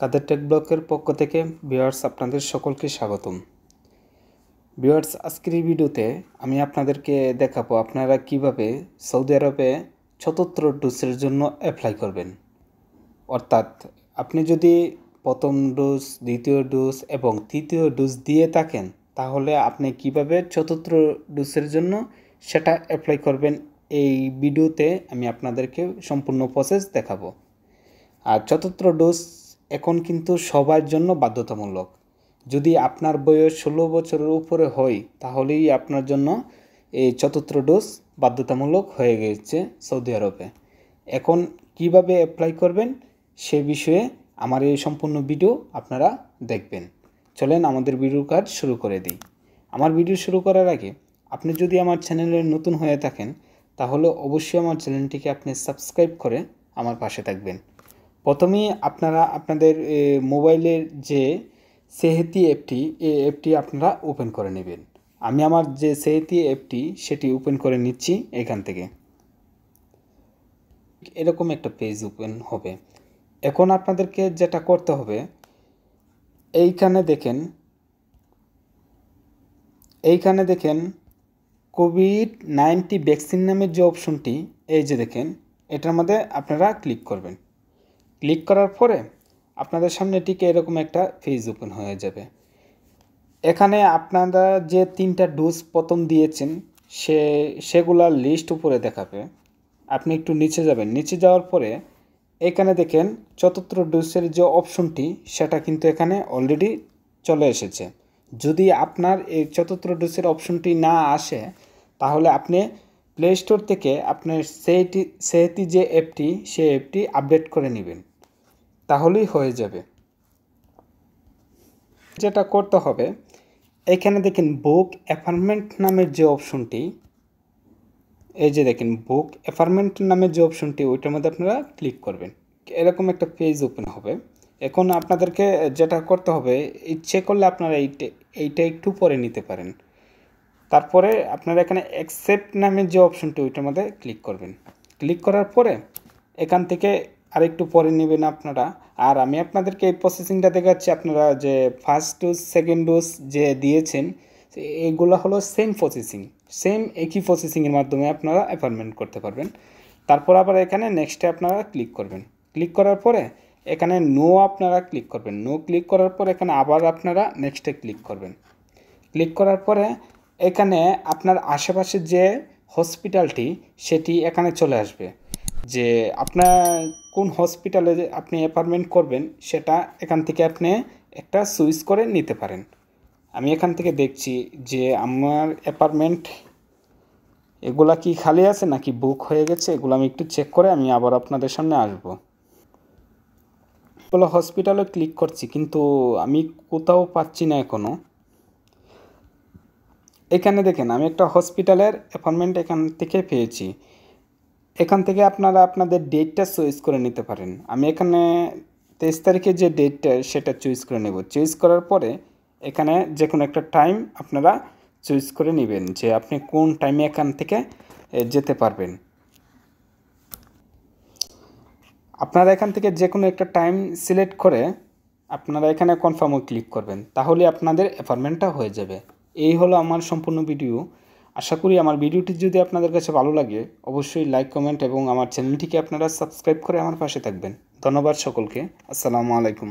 কাদের take ব্লকের পক্ষ থেকে ভিওয়ার্স আপনাদের সকলকে স্বাগতম ভিওয়ার্স আজকের এই ভিডিওতে আমি আপনাদেরকে দেখাবো আপনারা কিভাবে সৌদি আরবে চতুর্থ ডোজের জন্য অ্যাপ্লাই করবেন অর্থাৎ আপনি যদি প্রথম ডোজ দ্বিতীয় ডোজ এবং তৃতীয় ডোজ দিয়ে থাকেন তাহলে আপনি কিভাবে চতুর্থ ডোজের জন্য সেটা অ্যাপ্লাই করবেন এই ভিডিওতে আমি আপনাদেরকে সম্পূর্ণ প্রসেস দেখাবো আর চতুর্থ ডোজ এখন কিন্তু সবার জন্য বাধ্যতামূলক যদি আপনার বয়স ষোলো বছরের উপরে হয় তাহলেই আপনার জন্য এই চতুর্থ ডোজ বাধ্যতামূলক হয়ে গেছে সৌদি আরবে এখন কিভাবে অ্যাপ্লাই করবেন সে বিষয়ে আমার এই সম্পূর্ণ ভিডিও আপনারা দেখবেন চলেন আমাদের ভিডিও কাজ শুরু করে দিই আমার ভিডিও শুরু করার আগে আপনি যদি আমার চ্যানেলে নতুন হয়ে থাকেন তাহলে অবশ্যই আমার চ্যানেলটিকে আপনি সাবস্ক্রাইব করে আমার পাশে থাকবেন প্রথমে আপনারা আপনাদের মোবাইলের যে সেহেতি অ্যাপটি এই অ্যাপটি আপনারা ওপেন করে নেবেন আমি আমার যে সেহেতি অ্যাপটি সেটি ওপেন করে নিচ্ছি এখান থেকে এরকম একটা পেজ ওপেন হবে এখন আপনাদেরকে যেটা করতে হবে এইখানে দেখেন এইখানে দেখেন কোভিড নাইনটি ভ্যাকসিন নামের যে অপশনটি এই যে দেখেন এটার মধ্যে আপনারা ক্লিক করবেন ক্লিক করার পরে আপনাদের সামনে ঠিক এরকম একটা ফেজ ওপেন হয়ে যাবে এখানে আপনারা যে তিনটা ডোজ প্রথম দিয়েছেন সে সেগুলার লিস্ট উপরে দেখাবে আপনি একটু নিচে যাবেন নিচে যাওয়ার পরে এখানে দেখেন চতুর্থ ডোজের যে অপশনটি সেটা কিন্তু এখানে অলরেডি চলে এসেছে যদি আপনার এই চতুর্থ ডোজের অপশনটি না আসে তাহলে আপনি প্লে স্টোর থেকে আপনার সেইটি সেহেতি যে অ্যাপটি সে অ্যাপটি আপডেট করে নেবেন তাহলেই হয়ে যাবে যেটা করতে হবে এখানে দেখেন বুক অ্যাপার্টমেন্ট নামের যে অপশনটি এই যে দেখেন বুক অ্যাপার্টমেন্ট নামের যে অপশনটি ওইটার মধ্যে আপনারা ক্লিক করবেন এরকম একটা পেজ ওপেন হবে এখন আপনাদেরকে যেটা করতে হবে ইচ্ছে করলে আপনারা এইটা এইটা একটু পরে নিতে পারেন তারপরে আপনারা এখানে অ্যাকসেপ্ট নামের যে অপশনটি ওইটার মধ্যে ক্লিক করবেন ক্লিক করার পরে এখান থেকে আর একটু পরে নেবেন আপনারা আর আমি আপনাদেরকে এই প্রসেসিংটা দেখাচ্ছি আপনারা যে ফার্স্ট ডোজ সেকেন্ড ডোজ যে দিয়েছেন এগুলো হলো সেম প্রসেসিং সেম একই প্রসেসিংয়ের মাধ্যমে আপনারা অ্যাপয়েন্টমেন্ট করতে পারবেন তারপর আবার এখানে নেক্সটে আপনারা ক্লিক করবেন ক্লিক করার পরে এখানে নো আপনারা ক্লিক করবেন নো ক্লিক করার পর এখানে আবার আপনারা নেক্সটে ক্লিক করবেন ক্লিক করার পরে এখানে আপনার আশেপাশে যে হসপিটালটি সেটি এখানে চলে আসবে যে আপনার কোন হসপিটালে আপনি অ্যাপার্টমেন্ট করবেন সেটা এখান থেকে আপনি একটা সুইচ করে নিতে পারেন আমি এখান থেকে দেখছি যে আমার অ্যাপার্টমেন্ট এগুলা কি খালি আছে নাকি বুক হয়ে গেছে এগুলো আমি একটু চেক করে আমি আবার আপনাদের সামনে আসব বলে হসপিটালে ক্লিক করছি কিন্তু আমি কোথাও পাচ্ছি না এখনও এখানে দেখেন আমি একটা হসপিটালের অ্যাপার্টমেন্ট এখান থেকে পেয়েছি এখান থেকে আপনারা আপনাদের ডেটটা চয়েস করে নিতে পারেন আমি এখানে তেইশ তারিখে যে ডেটটা সেটা চুইস করে নেব চুইস করার পরে এখানে যে কোনো একটা টাইম আপনারা চুইস করে নেবেন যে আপনি কোন টাইমে এখান থেকে যেতে পারবেন আপনারা এখান থেকে যে কোনো একটা টাইম সিলেক্ট করে আপনারা এখানে কনফার্মও ক্লিক করবেন তাহলে আপনাদের অ্যাপার্টমেন্টটা হয়ে যাবে এই হলো আমার সম্পূর্ণ ভিডিও আশা করি আমার ভিডিওটি যদি আপনাদের কাছে ভালো লাগে অবশ্যই লাইক কমেন্ট এবং আমার চ্যানেলটিকে আপনারা সাবস্ক্রাইব করে আমার পাশে থাকবেন ধন্যবাদ সকলকে আসসালামু আলাইকুম